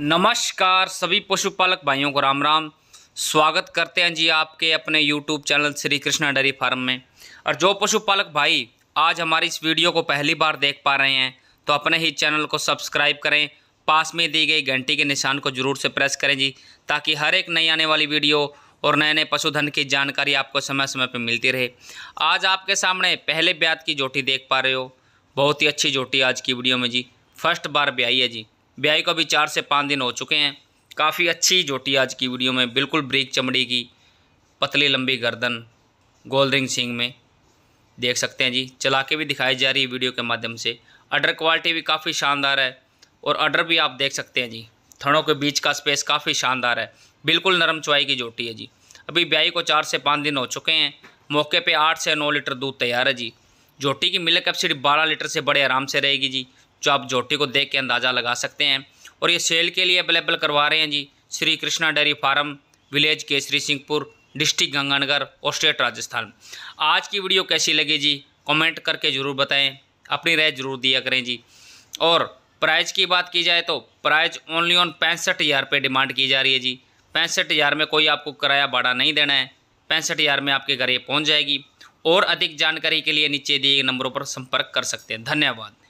नमस्कार सभी पशुपालक भाइयों को राम राम स्वागत करते हैं जी आपके अपने YouTube channel Shri Krishna dairy farm में और जो पशुपालक भाई आज हमारी इस वीडियो को पहली बार देख पा रहे हैं तो अपने ही चैनल को सब्सक्राइब करें पास में दी गई घंटी के निशान को जरूर से प्रेस करें जी ताकि हर एक नई आने वाली वीडियो और नए नए पशुधन की जानकारी आपको समय समय पर मिलती रहे आज आपके सामने पहले ब्याज की जोटी देख पा रहे हो बहुत ही अच्छी जोटी आज की वीडियो में जी फर्स्ट बार ब्याई है जी ब्याई को अभी चार से पाँच दिन हो चुके हैं काफ़ी अच्छी जोटी आज की वीडियो में बिल्कुल ब्रेक चमड़ी की पतली लंबी गर्दन गोल रिंग सिंग में देख सकते हैं जी चला के भी दिखाई जा रही है वीडियो के माध्यम से अडर क्वालिटी भी काफ़ी शानदार है और अडर भी आप देख सकते हैं जी थड़ों के बीच का स्पेस काफ़ी शानदार है बिल्कुल नरम चुवाई की जोटी है जी अभी ब्याई को चार से पाँच दिन हो चुके हैं मौके पे आठ से नौ लीटर दूध तैयार है जी जोटी की मिल्क कैपेसिटी बारह लीटर से बड़े आराम से रहेगी जी जो आप जोटी को देख के अंदाज़ा लगा सकते हैं और ये सेल के लिए अवेलेबल करवा रहे हैं जी Shri Krishna dairy farm village Kesari Singhpur district Ganganagar और स्टेट राजस्थान आज की वीडियो कैसी लगी जी कमेंट करके ज़रूर बताएं अपनी राय जरूर दिया करें जी और प्राइज़ की बात की जाए तो प्राइज़ ओनली ऑन पैंसठ हज़ार रुपये डिमांड की जा रही है जी पैंसठ हज़ार में कोई आपको किराया भाड़ा नहीं देना है पैंसठ हज़ार में आपके घर ये पहुँच जाएगी और अधिक जानकारी के लिए नीचे दिए गए नंबरों पर संपर्क कर सकते हैं धन्यवाद